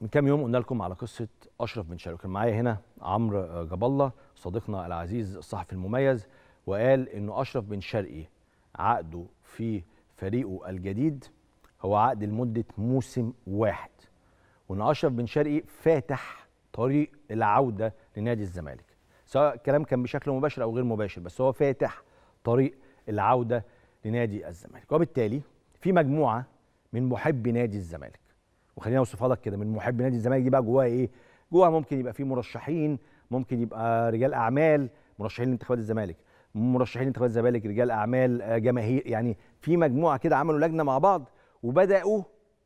من كام يوم قلنا لكم على قصه اشرف بن شارو كان معايا هنا عمرو آه، جاب الله صديقنا العزيز الصحفي المميز وقال ان اشرف بن شرقي عقده في فريقه الجديد هو عقد لمده موسم واحد وان اشرف بن شرقي فاتح طريق العوده لنادي الزمالك سواء الكلام كان بشكل مباشر او غير مباشر بس هو فاتح طريق العوده لنادي الزمالك وبالتالي في مجموعه من محبي نادي الزمالك وخليني اوصفها لك كده من محب نادي الزمالك دي بقى جواها ايه؟ جواها ممكن يبقى في مرشحين ممكن يبقى رجال اعمال مرشحين لانتخابات الزمالك مرشحين لانتخابات الزمالك رجال اعمال آه، جماهير يعني في مجموعه كده عملوا لجنه مع بعض وبداوا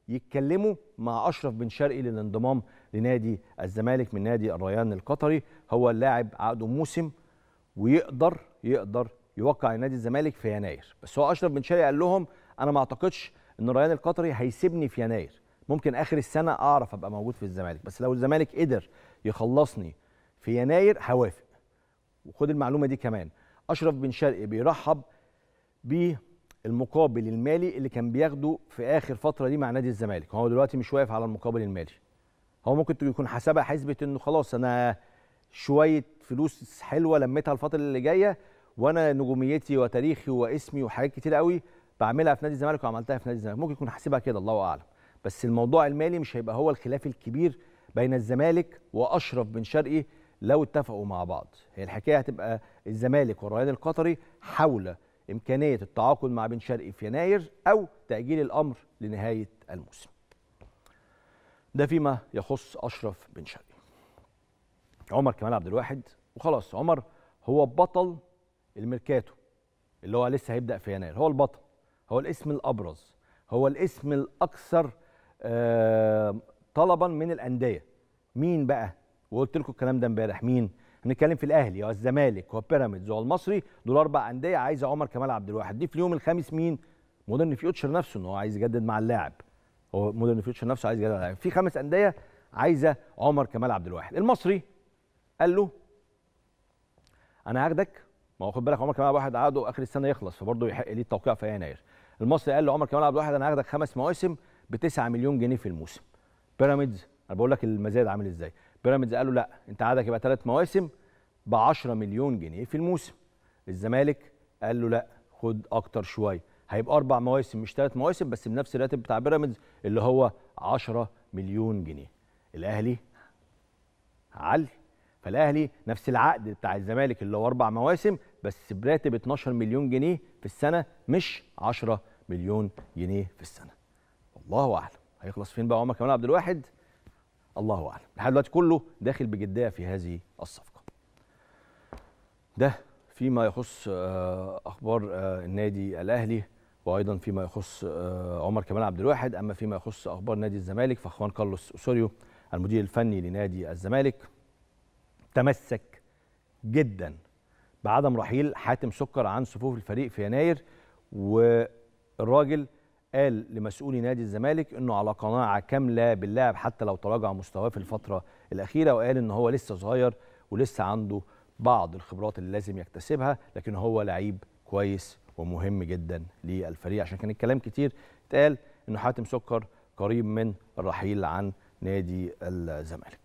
يتكلموا مع اشرف بن شرقي للانضمام لنادي الزمالك من نادي الريان القطري هو اللاعب عقده موسم ويقدر يقدر يوقع نادي الزمالك في يناير بس هو اشرف بن شرقي قال لهم انا ما اعتقدش ان الريان القطري هيسيبني في يناير ممكن اخر السنه اعرف ابقى موجود في الزمالك بس لو الزمالك قدر يخلصني في يناير هوافق وخد المعلومه دي كمان اشرف بن شرقي بيرحب بالمقابل المالي اللي كان بياخده في اخر فتره دي مع نادي الزمالك هو دلوقتي مش واقف على المقابل المالي هو ممكن يكون حسبها حسبه انه خلاص انا شويه فلوس حلوه لميتها الفتره اللي جايه وانا نجوميتي وتاريخي واسمي وحاجات كتير قوي بعملها في نادي الزمالك وعملتها في نادي الزمالك ممكن يكون حاسبها كده الله اعلم بس الموضوع المالي مش هيبقى هو الخلاف الكبير بين الزمالك واشرف بن شرقي لو اتفقوا مع بعض هي الحكايه هتبقى الزمالك والريان القطري حول امكانيه التعاقد مع بن شرقي في يناير او تاجيل الامر لنهايه الموسم ده فيما يخص اشرف بن شرقي عمر كمال عبد الواحد وخلاص عمر هو بطل الميركاتو اللي هو لسه هيبدا في يناير هو البطل هو الاسم الابرز هو الاسم الاكثر آه، طلبا من الانديه مين بقى وقلت لكم الكلام ده امبارح مين هنتكلم في الاهلي والزمالك وبيراميدز والمصري دول اربع انديه عايزه عمر كمال عبد الواحد دي في اليوم الخامس مين مودرن فيوتشر نفسه ان هو عايز يجدد مع اللاعب هو مودرن فيوتشر نفسه عايز يجدد مع اللاعب في خمس انديه عايزه عمر كمال عبد الواحد المصري قال له انا هاخدك ما هو خد بالك عمر كمال عبد الواحد عقده اخر السنه يخلص فبرضه يحق ليه التوقيع في يناير المصري قال له عمر كمال عبد الواحد انا هاخدك خمس مواسم ب 9 مليون جنيه في الموسم بيراميدز انا بقول لك المزاد عامل ازاي بيراميدز قالوا لا انت عقدك يبقى ثلاث مواسم ب 10 مليون جنيه في الموسم الزمالك قال له لا خد اكتر شويه هيبقى اربع مواسم مش ثلاث مواسم بس بنفس الراتب بتاع بيراميدز اللي هو 10 مليون جنيه الاهلي علي فالاهلي نفس العقد بتاع الزمالك اللي هو اربع مواسم بس براتب 12 مليون جنيه في السنه مش 10 مليون جنيه في السنه الله اعلم هيخلص فين بقى عمر كمال عبد الواحد الله اعلم لحد دلوقتي كله داخل بجديه في هذه الصفقه ده فيما يخص آه، اخبار آه، النادي الاهلي وايضا فيما يخص آه، عمر كمال عبد الواحد اما فيما يخص اخبار نادي الزمالك فاخوان كارلوس اسوريو المدير الفني لنادي الزمالك تمسك جدا بعدم رحيل حاتم سكر عن صفوف الفريق في يناير والراجل قال لمسؤولي نادي الزمالك انه على قناعه كامله باللاعب حتى لو تراجع مستواه في الفتره الاخيره وقال ان هو لسه صغير ولسه عنده بعض الخبرات اللي لازم يكتسبها لكن هو لعيب كويس ومهم جدا للفريق عشان كان الكلام كتير اتقال انه حاتم سكر قريب من الرحيل عن نادي الزمالك